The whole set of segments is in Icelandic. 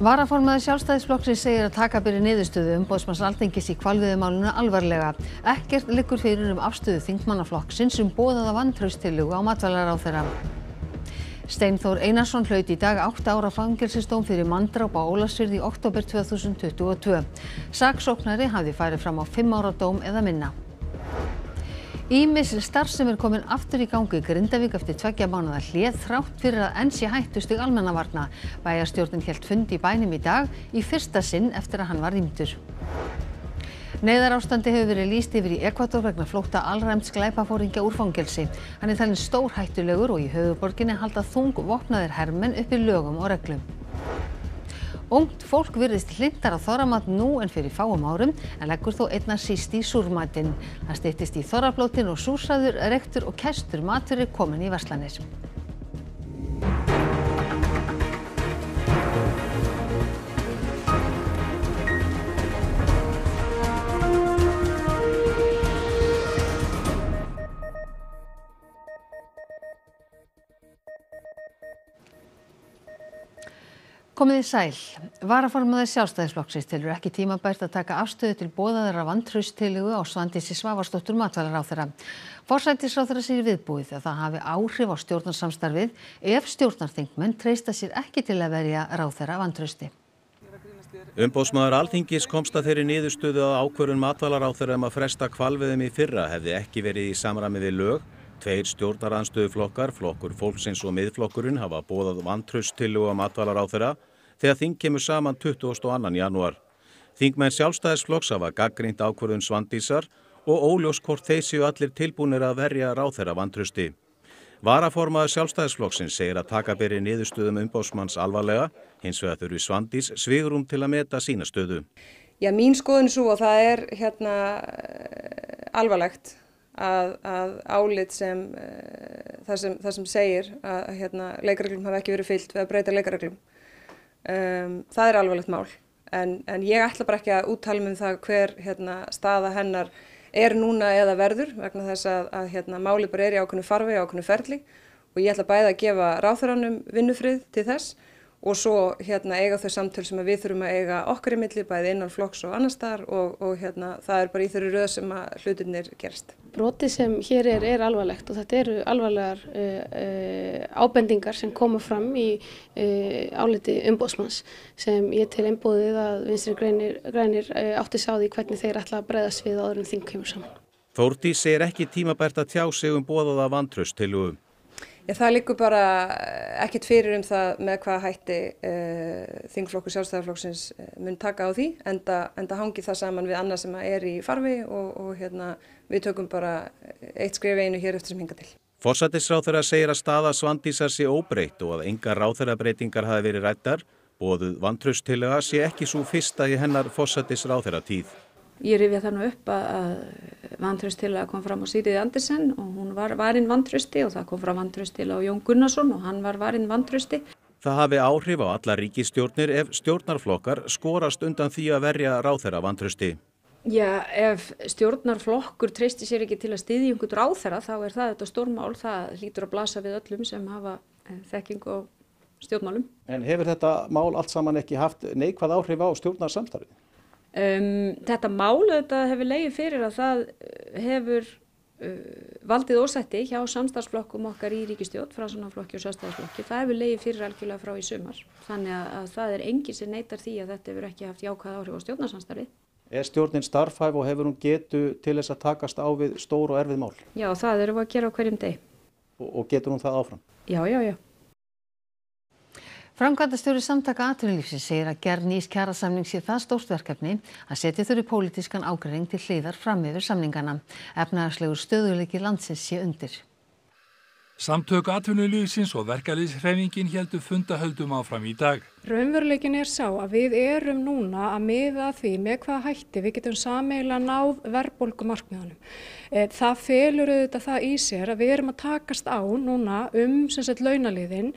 Varaformaður sjálfstæðisflokksins segir að taka byrju niðurstöðu umbóðsmanns alþengis í kvalviðumáluna alvarlega. Ekkert liggur fyrir um afstöðu þingmannaflokksins sem um bóðaða vantraustillugu á matvælar á þeirra. Steinþór Einarsson hlaut í dag 8 ára fangilsistóm fyrir mandráp á Ólasfyrði í oktober 2022. Saksóknari hafði færið fram á 5 ára dóm eða minna. Ímis starfsemi er komin aftur í gangi í Grindavík eftir tveggja mánuða hlið þrátt fyrir að enn sé hættustig almennavarna. Bæjarstjórnin helt fund í bænum í dag í fyrsta sinn eftir að hann var rýmdur. Neiðarástandi hefur verið líst yfir í Ekvator vegna flókta allræmt sklæpafóringja úr fangelsi. Hann er talin stór hættulegur og í höfuborginni halda þung vopnaðir hermen upp í lögum og reglum. Ungt fólk virðist hlindar á þorramat nú en fyrir fáum árum en leggur þó einna síst í súrmatinn. Það stýttist í þorrablótin og súrsaður, rektur og kestur matur er komin í verslanir. Komið í sæl. Varaformaður sjálfstæðisflokksins tilur ekki tímabært að taka afstöðu til bóðaðara vantraustilugu á Svandísi Svavarsdóttur matvælaráþara. Forsættisráþara sér viðbúið að það hafi áhrif á stjórnarsamstarfið ef stjórnarþingmenn treysta sér ekki til að verja ráþara vantrausti. Umbóðsmaður Alþingis komst að þeirri niðurstöðu að ákvörun matvælaráþara um að fresta kvalviðum í fyrra hefði ekki verið í samræmi við lög Tveir stjórnaranstöðuflokkar, flokkur fólksins og miðflokkurinn hafa bóðað vantraustillu á matvalar á þeirra þegar þing kemur saman 22. janúar. Þingmenn sjálfstæðisflokks hafa gaggrínt ákvörðun Svandísar og óljós hvort þeir séu allir tilbúinir að verja ráþeira vantrusti. Varaformaður sjálfstæðisflokksins segir að taka byrja niðurstöðum umbósmanns alvarlega, hins vegar þurfi Svandís svigurum til að meta sína stöðu. Já, mín skoðun svo að það er hérna alvarlegt að, að álit sem, uh, það sem það sem segir að hérna, leikarreglum hafa ekki verið fyllt við að breyta leikarreglum Um, það er alvarlegt mál en, en ég ætla bara ekki að úttala um það hver hérna, staða hennar er núna eða verður vegna þess að, að hérna, máli bara er í ákveðinu farfi, ákveðinu ferli og ég ætla bæði að gefa ráþuranum vinnufrið til þess og svo hérna, eiga þau samtöl sem við þurfum að eiga okkar í milli, bæði innan flokks og annar staðar og, og hérna, það er bara í þeirri röð sem að hlutinir gerst. Brotið sem hér er, er alvarlegt og þetta eru alvarlegar uh, uh, ábendingar sem koma fram í uh, áliti umbóðsmanns sem ég til einbóðið að vinstri grænir, grænir átti sáði hvernig þeir ætla að breyðast við áður en þing kemur saman. Þórti segir ekki tímabært að tjá sig um bóðaða vantraust til hugum. Ég, það líkur bara eh, ekkert fyrir um það með hvað hætti uh, þingflokkur sjálfstæðarflokksins eh, mun taka á því enda, enda hangi það saman við annað sem er í farfi og, og hérna, við tökum bara eitt skrif einu hér eftir sem hinga til. Forsættisráþurra segir að staða svandísar sé óbreytt og að enga ráþurrabreitingar hafi verið rættar og að vantröstilega sé ekki svo fyrsta í hennar forsættisráþurra tíð. Ég rifja þannig upp að vantröstila kom fram á Sýriði Andersen og hún var varinn vantrösti og það kom fram vantröstila á Jón Gunnarsson og hann var varinn vantrösti. Það hafi áhrif á alla ríkistjórnir ef stjórnarflokkar skorast undan því að verja ráþera vantrösti. Já, ef stjórnarflokkur treysti sér ekki til að styðja einhvern ráþera þá er það þetta stórmál, það hlýtur að blasa við öllum sem hafa eh, þekking og stjórnmálum. En hefur þetta mál allt saman ekki haft neikvað áhrif á stjórnarsamtarið? Um, þetta mál auðvitað hefur leiðið fyrir að það uh, hefur uh, valdið ósætti hjá samstagsflokkum okkar í ríkistjótt frá svona flokki og sjálfstæðarflokki. Það hefur leiðið fyrir algjörlega frá í sumar. Þannig að, að það er engi sem neytar því að þetta hefur ekki haft jákað áhrif á stjórnarsamstarfið. Er stjórnin starfhæf og hefur hún getu til þess að takast á við stór og erfið mál? Já, það eru við að gera á hverjum deg. Og, og getur hún það áfram? Já, já, já framkvæmdastjóri Samtaka atvinnulífsins segir að gerð nýs kjarasamning sé það stórt verkefni að setja þurfi pólitískan ágreining til hliðar fram yfir samningana. Efnaðarslegur stöðuleiki landsins sé undir. Samtök atvinnulífsins og verkaliðshreiningin heldur fundahöldum áfram í dag. Raunveruleikin er sá að við erum núna að miða því með hvað hætti við getum sameila náð verðbólkumarkmiðanum. Eh, það felur auðvitað það í sér að við erum að takast á núna um sagt, launaliðin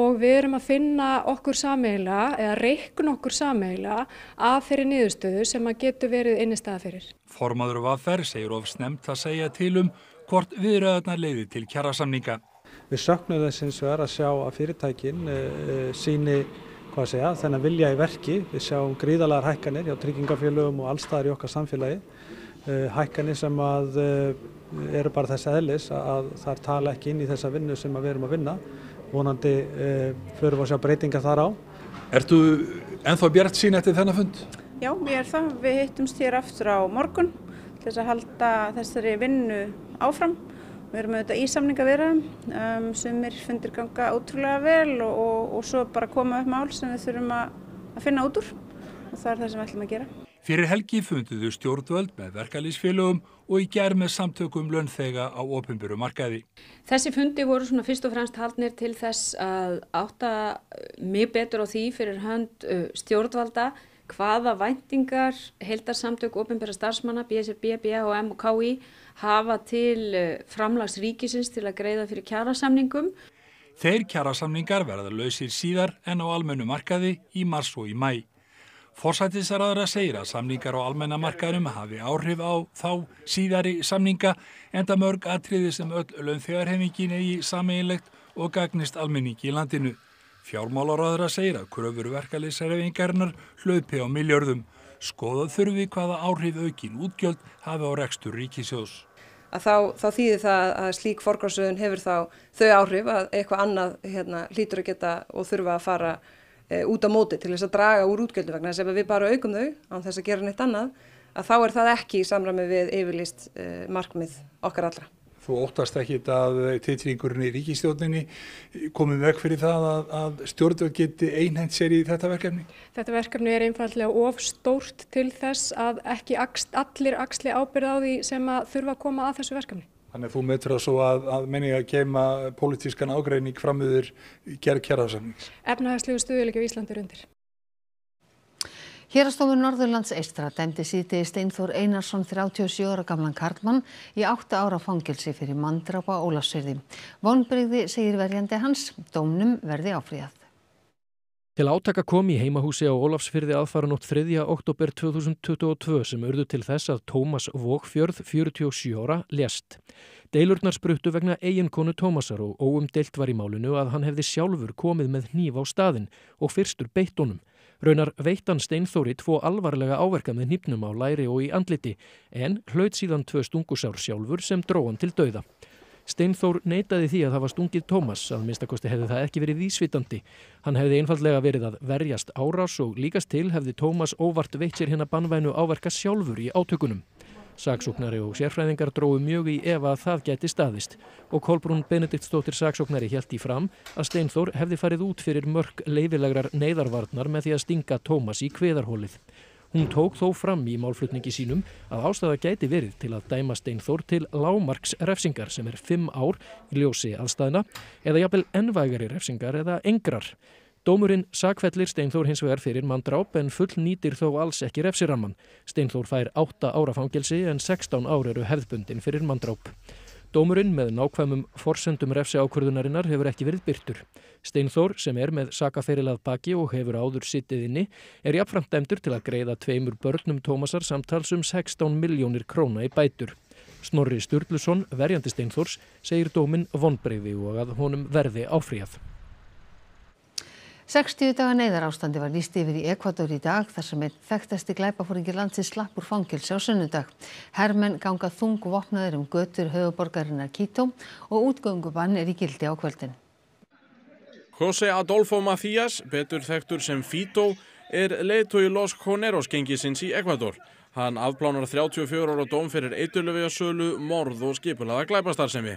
og við erum að finna okkur sameila eða reikn okkur sameila að þeirri niðurstöðu sem að getur verið innistæða fyrir. Formaður og aðferð segir of snemt að segja til um hvort viðræðarnar leiði til kjarasamninga. Við söknum þess eins og er að sjá að fyrirtækin e, eh, eh, síni segja, þennan vilja í verki. Við sjáum gríðalega hækkanir hjá tryggingafélögum og allstaðar í okkar samfélagi. E, hækkanir sem að, e, eru bara þess aðlis að, að þar tala ekki inn í þessa vinnu sem við erum að vinna. Vonandi förum við að sjá breytinga þar á. Ertu enþá bjart sín eftir þennan fund? Já, ég er það. Við hittumst hér aftur á morgun til þess að halda þessari vinnu áfram. Við erum auðvitað í samningavirðum, um, sumir fundir ganga ótrúlega vel og, og, og svo bara koma upp mál sem við þurfum að, að finna út úr og það er það sem við ætlum að gera. Fyrir helgi funduðu stjórnvöld með verkalýsfélögum og í gerð með samtökum lönnþega á ofinbjörgum markaði. Þessi fundi voru svona fyrst og fremst haldnir til þess að átta mjög betur á því fyrir hönd stjórnvalda hvaða væntingar heldarsamtök ofinbæra starfsmanna, BSRB, BHM og KI hafa til eh, framlags ríkisins til að greiða fyrir kjærasamningum. Þeir kjærasamningar verða lausir síðar en á almennu markaði í mars og í mæ. Forsættisaraðra segir að samningar á almennamarkaðum hafi áhrif á þá síðari samninga en það mörg atriði sem öll launþegarhefingin er í sameinlegt og gagnist almenningi í landinu. Fjármálaráðara segir að kröfur verkaliðsærafingarnar hlaupi á miljörðum. Skoða þurfi hvaða áhrif aukin útgjöld hafi á rekstur ríkisjós. Þá, þá þýðir það að slík forgarsöðun hefur þá þau áhrif að eitthvað annað hérna, hlýtur að geta og þurfa að fara e, út á móti til þess að draga úr útgjöldu vegna. Þess að við bara aukum þau á þess að gera neitt annað að þá er það ekki í samræmi við yfirlist e, eh, markmið okkar allra. Svo óttast ekki þetta að titringurinn í ríkistjóninni komið vekk fyrir það að, að stjórnvöld geti einhænt sér í þetta verkefni? Þetta verkefni er einfallega ofstórt til þess að ekki allir axli ábyrð á því sem að þurfa að koma að þessu verkefni. Þannig að þú möttur það svo að, að menni að geima pólitískan ágreining framöður gerð kjæraðsamning? Efnahagslegu stuðulegjum Íslandir undir. Hérastofur Norðurlands eistra dæmdi síti Steinþór Einarsson 37 ára gamlan Karlmann í 8 ára fangilsi fyrir mandrapa Ólarsyrði. Vonbreyði segir verjandi hans, dómnum verði áfríðað. Til átaka kom í heimahúsi á Ólafsfyrði aðfaranótt 3. oktober 2022 sem urðu til þess að Tómas Vókfjörð, 47 ára, lest. Deilurnar spruttu vegna eiginkonu Tómasar og óum deilt var í málinu að hann hefði sjálfur komið með hníf á staðin og fyrstur beitt honum. Raunar veitt hann Steinþóri tvo alvarlega áverka með nýpnum á læri og í andliti en hlaut síðan tvö stungusár sjálfur sem dró hann til dauða. Steinþór neytaði því að það var stungið Tómas, að minnstakosti hefði það ekki verið vísvitandi. Hann hefði einfallega verið að verjast árás og líkast til hefði Tómas óvart veitt sér hérna banvænu áverka sjálfur í átökunum. Saksóknari og sérfræðingar dróðu mjög í ef að það gæti staðist og Kolbrún Benediktsdóttir saksóknari held í fram að Steinþór hefði farið út fyrir mörg leifilegrar neyðarvarnar með því að stinga Tómas í kveðarhólið. Hún tók þó fram í málflutningi sínum að ástæða gæti verið til að dæma Steinþór til lámarks refsingar sem er fimm ár í ljósi aðstæðna eða jafnvel ennvægari refsingar eða engrar. Dómurinn sakfellir Steinþór hins vegar fyrir manndráp en full nýtir þó alls ekki refsiramman. Steinþór fær 8 ára fangelsi en 16 ár eru hefðbundin fyrir manndráp. Dómurinn með nákvæmum forsendum refsi ákvörðunarinnar hefur ekki verið byrtur. Steinþór, sem er með sakaferilað baki og hefur áður sittið inni, er jafnframt dæmdur til að greiða tveimur börnum Tómasar samtals um 16 miljónir króna í bætur. Snorri Sturluson, verjandi Steinþórs, segir dóminn vonbreyfi og að honum verði áfríðað sextíu daga neyðarástandi var lýst yfir í Ekvador í dag þar sem einn þekktasti glæpaforingi landsins slapp úr fangelsi á sunnudag. Hermenn ganga þungvopnaðir um götur höfuborgarinnar Quito og útgöngubann er í gildi á kvöldin. José Adolfo Macías, betur þekktur sem Fito, er leitu í Los Coneros gengisins í Ekvador. Hann afplánar 34 ára dóm fyrir eitulöfjasölu, morð og skipulaða glæpastarsemi.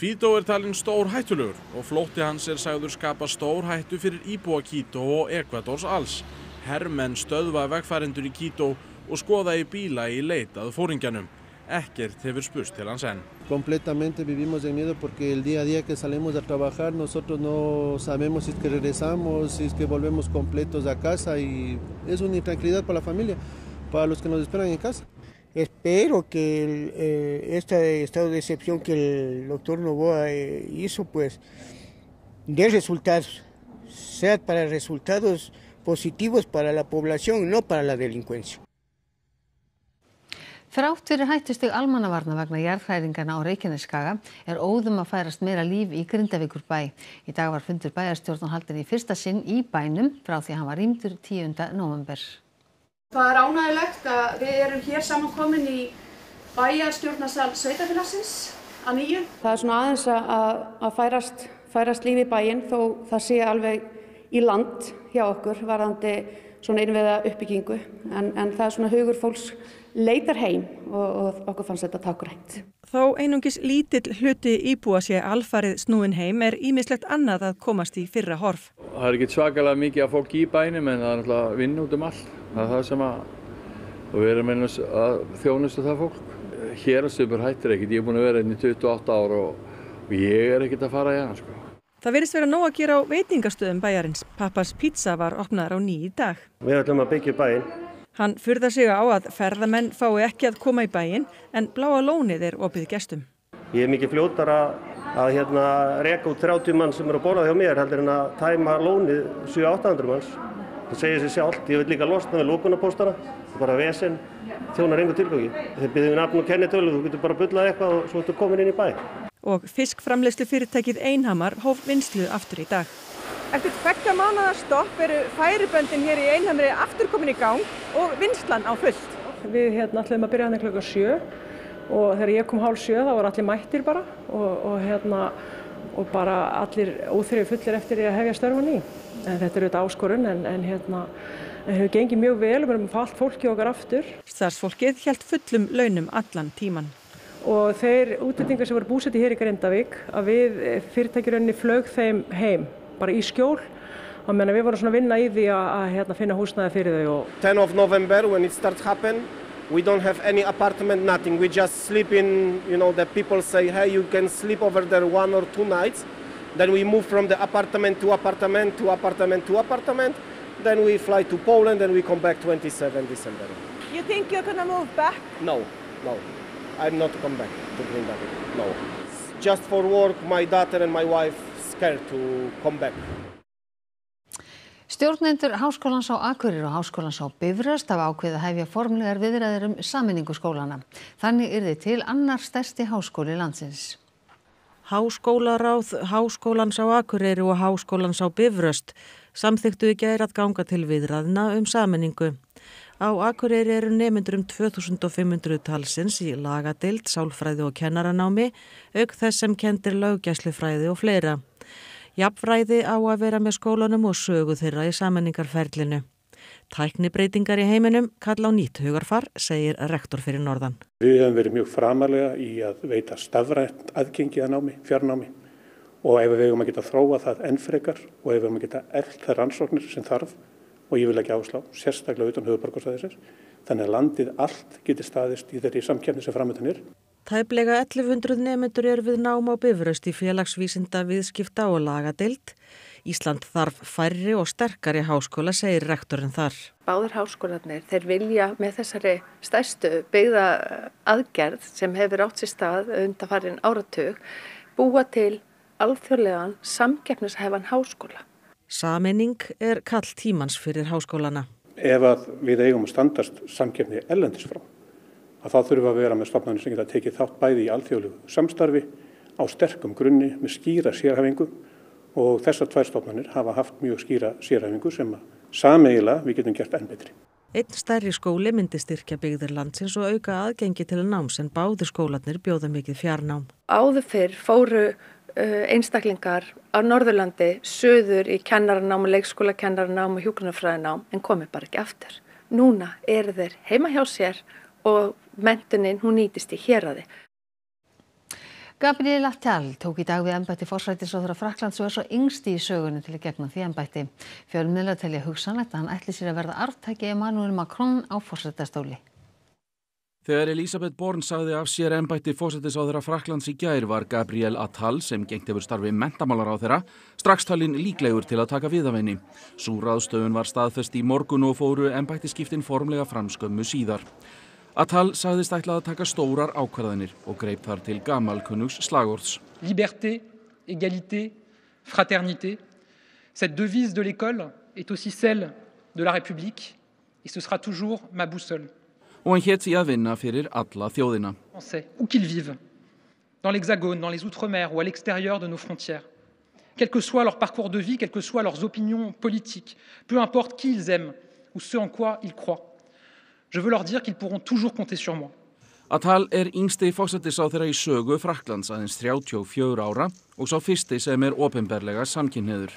Fító er talinn stór hættulegur og flótti hans er sagður skapa stór hættu fyrir íbúa Kító og Ekvators alls. Hermenn stöðva vegfærendur í Kító og skoða í bíla í leitað fóringjanum. Ekkert hefur spust til hans enn. Kompletamente vivimos en miedo porque el día a día que salimos a trabajar nosotros no sabemos si es que regresamos, si es que volvemos completos a casa y es una intranquilidad para la familia, para los que nos esperan en casa espero que el, eh, este estado de excepción que el doctor Novoa eh, hizo, pues, dé resultados, sea para resultados positivos para la población, no para la delincuencia. Þrátt fyrir hættusteg almannavarna vegna jarðhræringarna á Reykjaneskaga er óðum að færast meira líf í Grindavíkur bæ. Í dag var fundur bæjarstjórn og haldin í fyrsta sinn í bænum frá því að hann var rýmdur 10. november. Það er ánægilegt að við erum hér samankomin í bæjarstjórnarsal Sveitafélagsins að nýju. Það er svona aðeins að, að færast, færast lífi í bæin þó það sé alveg í land hjá okkur varðandi svona innviða uppbyggingu en, en það er svona hugur fólks leitar heim og, og okkur fannst þetta takur heimt. Þó einungis lítill hluti íbúa sé alfarið snúin heim er ímislegt annað að komast í fyrra horf. Það er ekki svakalega mikið að fólk í bænum en það er náttúrulega vinn út um allt það er það sem að, og við erum einnig að þjónustu það fólk. Hérastupur hættir ekkert, ég er búin að vera inn hérna í 28 ára og ég er ekkert að fara í hana sko. Það verðist verið að nóg að gera á veitingastöðum bæjarins. Pappas pizza var opnaðar á nýji dag. Við ætlum að byggja bæin. Hann fyrða sig á að ferðamenn fái ekki að koma í bæin en bláa lónið er opið gestum. Ég er mikið fljótar að hérna, reka út 30 mann sem eru að bóla hjá mér heldur en að tæma lónið 7-8 manns. Það segir sér sjálft, ég vil líka losna við lókunarpóstana, það er bara vesen, þjónar engu tilgangi. Þeir byrjuðu nafn og kennitölu, þú getur bara bullað eitthvað og svo ertu komin inn í bæ. Og fiskframleyslu fyrirtækið Einhamar hóf vinslu aftur í dag. Eftir tveggja mánadastopp eru færiböndin hér í Einhamari aftur komin í gang og vinslan á fullt. Við hérna ætlum að byrja hann hérna klokka sjö og þegar ég kom hálf sjö þá var allir mættir bara og, og hérna og bara allir óþreyju fullir eftir að hefja störfun í. Þetta er auðvitað áskorun en, en hérna hefur gengið mjög vel og við erum að falla fólki okkar aftur. Starfsfólkið held fullum launum allan tíman. Og þeir útlendingar sem voru búseti hér í Grindavík að við eh, fyrirtækjurönni flög þeim heim, bara í skjól. Þannig að við vorum svona að vinna í því að, að hérna, finna húsnaði fyrir þau. Og... 10 of November when it started happen, we don't have any apartment, nothing. We just sleep in, you know, the people say hey you can sleep over there one or two nights. Then we move from the apartment to apartment to apartment to apartment. Then we fly to Poland and we come back 27 December. You think you're going to move back? No, no. I'm not come back to Green Bay. No. Just for work, my daughter and my wife scared to come back. Stjórnendur Háskólans á Akverir og Háskólans á Bifröst hafa ákveðið að hefja formlegar viðræðir um saminningu skólana. Þannig er þið til annar stærsti háskóli landsins. Háskólaráð, Háskólans á Akureyri og Háskólans á Bifröst samþyktu í gæri að ganga til viðræðna um saminningu. Á Akureyri eru nemyndur um 2500 talsins í lagadeild, sálfræði og kennaranámi, auk þess sem kendir laugjæslufræði og fleira. Jafnfræði á að vera með skólanum og sögu þeirra í saminningarferlinu. Tæknibreitingar í heiminum kalla á nýtt hugarfar, segir rektor fyrir Norðan. Við hefum verið mjög framalega í að veita stafrænt aðgengi að námi, fjarnámi og ef við hefum að geta þróa það ennfrekar og ef við hefum að geta ell þar ansóknir sem þarf og ég vil ekki áslá, sérstaklega utan hugarborgastæðisins, þannig að landið allt getur staðist í þeirri samkjæmni sem framöðanir. Tæplega 1100 nemyndur er við náma á bifröst í félagsvísinda viðskipta og lagadeilt. Ísland þarf færri og sterkari háskóla, segir rektorinn þar. Báðir háskólanir, þeir vilja með þessari stærstu byggða aðgerð sem hefur átt sér stað undan farin áratug búa til alþjóðlegan samgefnishefan háskóla. Saminning er kall tímans fyrir háskólana. Ef við eigum að standast samgefni ellendis frá, að það þurfa að vera með stofnarnir sem geta tekið þátt bæði í alþjóðlegu samstarfi á sterkum grunni með skýra sérhæfingu og þessar tvær stofnarnir hafa haft mjög skýra sérhæfingu sem að sameigila við getum gert enn betri. Einn stærri skóli myndi styrkja byggðir landsins og auka aðgengi til náms en báður skólanir bjóða mikið fjarnám. Áður fyrr fóru einstaklingar á Norðurlandi söður í kennarnám og leikskóla kennarnám og hjókunarfræðinám en komi bara ekki aftur. Núna er þeir heima hjá sér og mentunin hún nýtist í hér að þið. Gabriel Attal tók í dag við embætti forsættisráður af Fraklands og er svo yngsti í sögunni til að gegna því embætti. Fjölmiðla telja hugsanlegt að hann ætli sér að verða artæki Emmanuel Macron á forsættastóli. Þegar Elisabeth Born sagði af sér embætti fósættisáðurra Fraklands í gær var Gabriel Attal sem gengt hefur starfi mentamálar á þeirra straxtalinn líklegur til að taka við af henni. Súraðstöfun var staðfest í morgun og fóru embættiskiptin formlega framskömmu síðar. sagðist að stórar og greip til Liberté, égalité, fraternité. Cette devise de l'école est aussi celle de la République et ce sera toujours ma boussole. Og hann hétt pour að vinna fyrir alla þjóðina. Où qu'ils vivent, dans l'Hexagone, dans les Outre-mer ou à l'extérieur de nos frontières. Quel que soit leur parcours de vie, quelles que soient leurs opinions politiques, peu importe qui ils aiment ou ce en quoi ils croient. Je veux leur dire qu'ils pourront toujours compter sur moi. Atal er yngsti fósættisáþeira í sögu Fraklands aðeins 34 ára og sá fyrsti sem er ofinberlega samkynniður.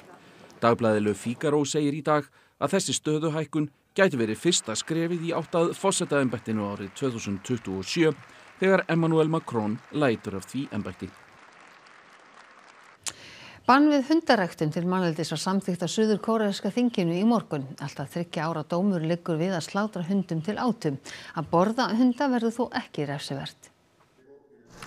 Dagblæðilu Fígaró segir í dag að þessi stöðuhækkun gæti verið fyrsta skrefið í áttað fósættaembættinu árið 2027 þegar Emmanuel Macron lætur af því embætti bann við hundaræktun til manneldis var samþykkt á Suður kóreska þinginu í morgun allt að þriggja ára dómur liggur við að slátra hundum til átum að borða hunda verður þó ekki refsivert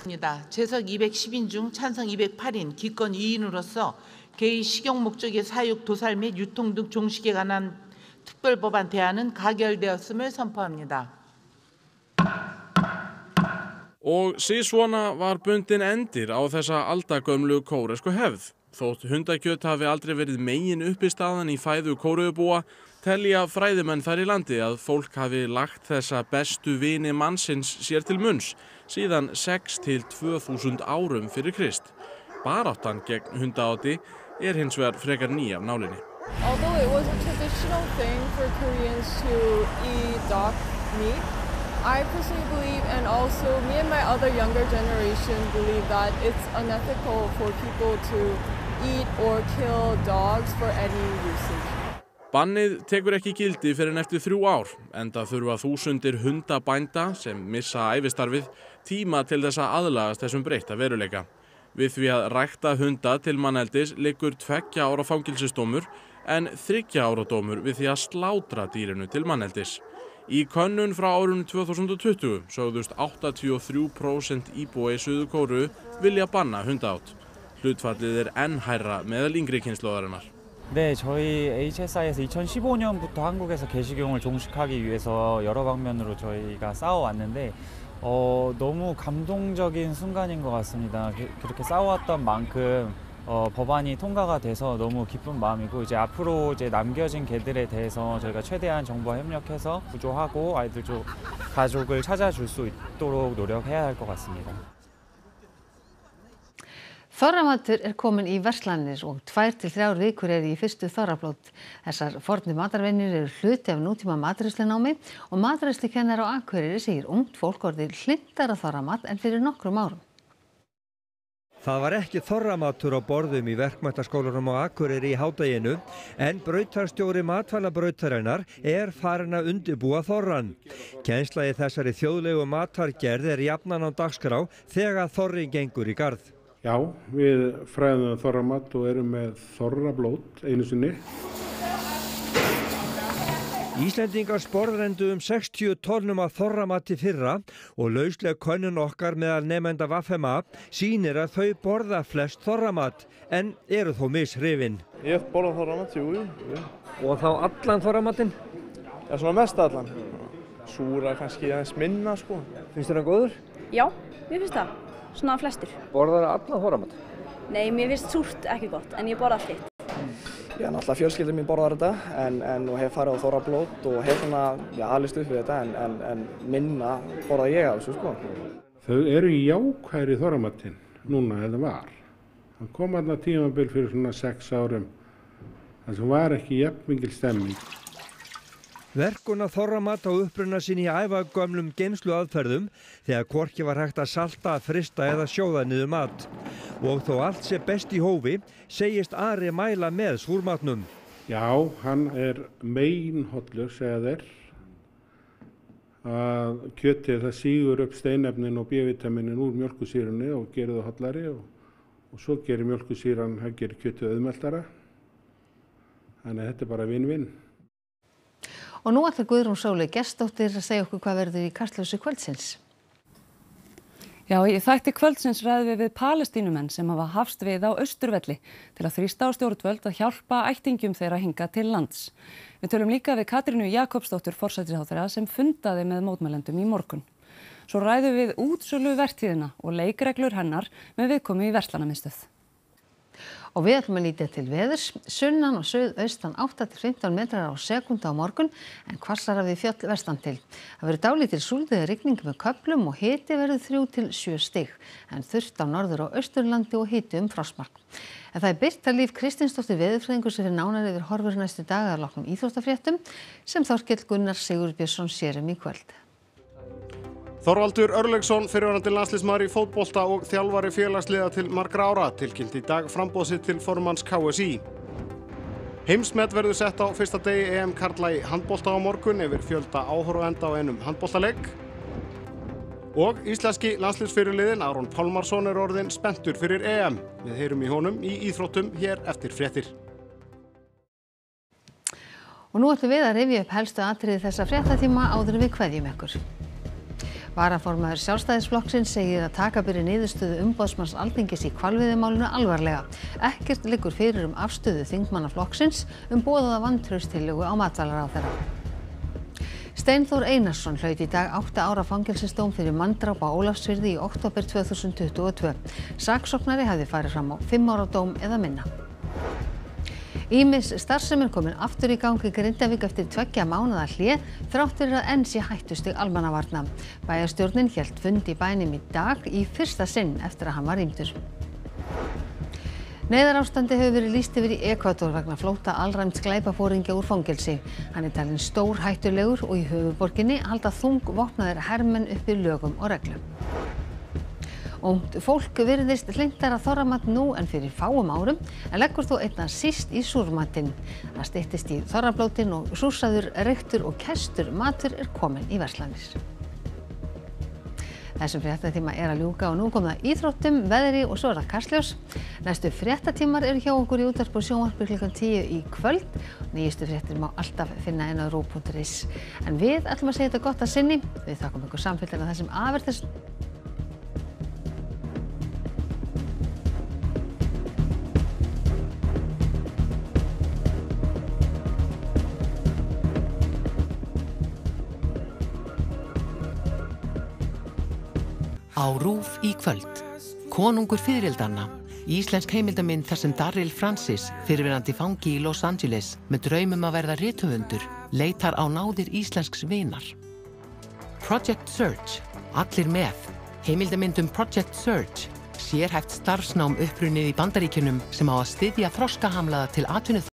재석 210인 중 찬성 208인 기권 2인으로서 개의 식용 목적의 사육, 도살 및 유통 등 종식에 관한 특별법안 대안은 가결되었음을 선포합니다. Og síðsvona var bundin endir á þessa aldagömlu kóresku hefð. Þótt hundakjöt hafi aldrei verið megin uppi staðan í fæðu kóruðbúa, telja fræðimenn þar í landi að fólk hafi lagt þessa bestu vini mannsins sér til munns síðan 6-2000 árum fyrir Krist. Baráttan gegn hundaáti er hins vegar frekar nýja af nálinni. Although it was a traditional thing for Koreans to eat dog meat, I personally believe and also me and my other younger generation believe that it's unethical for people to eat or kill dogs for any usage. Bannið tekur ekki gildi fyrir neftir þrjú ár, enda þurfa þúsundir hundabænda sem missa æfistarfið tíma til þess að aðlagast þessum breyta veruleika. Við því að rækta hunda til manneldis liggur tvekja ára fangilsistómur en þryggja ára dómur við því að slátra dýrinu til manneldis. Í könnun frá árunum 2020 sögðust 83% íbúi Suðukóru vilja banna hunda átt. Hlutfallið er enn hærra meðal yngri kynnslóðarinnar. 네, 저희 HSI에서 2015년부터 한국에서 개시경을 종식하기 위해서 여러 방면으로 저희가 싸워왔는데 어, 너무 감동적인 순간인 것 같습니다. 그, 그렇게 싸워왔던 만큼 어, 법안이 통과가 돼서 너무 기쁜 마음이고 이제 앞으로 이제 남겨진 개들에 대해서 저희가 최대한 정부와 협력해서 구조하고 아이들 가족을 찾아줄 수 있도록 노력해야 할 것 같습니다. Þorramattur er komin í verslanir og tvær til þrjár vikur er í fyrstu þorrablót. Þessar forni matarvennir eru hluti af nútíma matræslinámi og matræslikennar á Akureyri segir ungt fólk orðið hlindara þorramat en fyrir nokkrum árum. Það var ekki þorramattur á borðum í verkmættaskólarum á Akureyri í hádaginu en brautarstjóri matfælabrautarinnar er farin að undibúa þorran. Kenslaði þessari þjóðlegu matargerð er jafnan á dagskrá þegar þorrin gengur í gard. Já, við fræðum það þorramat og erum með þorrablót einu sinni. Íslendingar sporðrendu um 60 tónum að þorramati fyrra og lauslega konun okkar meðal nefnda vaffema sínir að þau borða flest þorramat en eru þó mishrifin. Ég hef borðað þorramat, jú, jú. Og þá allan þorramatin? Já, svona mest allan. Súra kannski aðeins minna, sko. Finnst þér það góður? Já, mér finnst það svona flestur. Borðar það allan þorramat? Nei, mér finnst súrt ekki gott, en ég borða allt hitt. Já, náttúrulega fjölskyldum mín borðar þetta, en, en hef farið á þorrablót og hef svona, já, alist upp við þetta, en, en, en minna borða ég af þessu, sko. Þau eru jákværi þorramatinn núna, eða var. Það kom aðna tímabill fyrir svona sex árum, þannig að það var ekki jafnmengil stemming. Verkun að þorra mat á uppruna sín í æfagömlum geimslu aðferðum þegar korki var hægt að salta, frista eða sjóða niður mat. Og þó allt sé best í hófi segist Ari mæla með súrmatnum. Já, hann er meinhotlu, segja þeir, að kjötið það sígur upp steinefnin og B-vitaminin úr mjölkusýrunni og gerir það hotlari og, og svo gerir mjölkusýran, hann gerir kjötið auðmeldara. Þannig að þetta er bara vinn-vinn. Og nú ætlar Guðrún Sólei gestóttir að segja okkur hvað verður í kastljósi kvöldsins. Já, í þætti kvöldsins ræði við við palestínumenn sem hafa hafst við á Östurvelli til að þrýsta á stjórnvöld að hjálpa ættingum þeirra hinga til lands. Við tölum líka við Katrinu Jakobsdóttur forsættisháþurra sem fundaði með mótmælendum í morgun. Svo ræðu við útsölu vertíðina og leikreglur hennar með viðkomi í verslanamistuð við ætlum að lítja til veðurs. Sunnan og suðaustan 8-15 metrar á sekunda á morgun en hvassar af því fjöll vestan til. Það verður dálítil súldiða rigning með köplum og hiti verður 3-7 stig en þurft á norður og austurlandi og hiti um frásmark. En það er byrta líf Kristinsdóttir veðurfræðingur sem er nánar yfir horfur næstu daga að loknum íþróttafréttum sem Þorkell Gunnar Sigur Björnsson sérum í kvöld. Þorvaldur Örlegsson, fyrirvarandi landslismar í fótbolta og þjálfari félagsliða til margra ára, tilkynnt í dag frambóðsitt til formanns KSI. Heimsmet verður sett á fyrsta degi EM Karla í handbólta á morgun yfir fjölda áhóruenda á ennum handbóltalegg. Og íslenski landslisfyrirliðin Aron Pálmarsson er orðin spentur fyrir EM. Við heyrum í honum í Íþróttum hér eftir frettir. Og nú ætlum við að rifja upp helstu atriði þessa frettatíma áður við hverjum ykkur varaformaður Sjálfstæðisflokksins segir að taka beri niðurstöðu umboðsmanns Alþingis í hvalveiðimálinu alvarlega ekkert liggur fyrir um afstöðu þingmanna flokksins um boðaða vantraustillögu á matvælaráðherra Steinþór Einarsson hlaut í dag 8 ára fangilsistóm fyrir mandrap á Ólafsfyrði í oktober 2022 Saksóknari hafði farið fram á 5 ára dóm eða minna ýmis starfsemi er komin aftur í gang í Grindavík eftir tveggja mánaða hlé þrátt fyrir að enn sé hættustig almannavarna bæjarstjórnin hélt fund í bænum í dag í fyrsta sinn eftir að hann var rýmdur Neiðarástandi hefur verið líst yfir í Ekvator vegna flóta allræmt sklæpafóringja úr fangelsi. Hann er talinn stór hættulegur og í höfuborginni halda þung vopnaðir hermen upp í lögum og reglum. Ungt fólk virðist hlynntar að þorramat nú en fyrir fáum árum en leggur þó einna síst í súrmatinn. Það stýttist í þorrablótin og súsaður, reyktur og kestur matur er komin í verslanir. Þessum fréttatíma er að ljúka og nú kom það íþróttum, veðri og svo er það karsljós. Næstu fréttatímar eru hjá okkur í útarp og sjónvarpu kl. 10 í kvöld. Nýjustu fréttir má alltaf finna en á ró.is. En við ætlum að segja þetta gott að sinni. Við þakkum ykkur samfélgina þar sem aðverð RÚF í kvöld. Konungur fyririldanna. Íslensk heimildamind þar sem Darryl Francis, fyrirvinandi fangi í Los Angeles, með draumum að verða réttöfundur, leitar á náðir íslensks vinar. Project Search. Allir með. Heimildamindum Project Search. Sérhæft starfsnám upprunnið í bandaríkunum sem á að styðja þroskahamlaða til atvinnuð.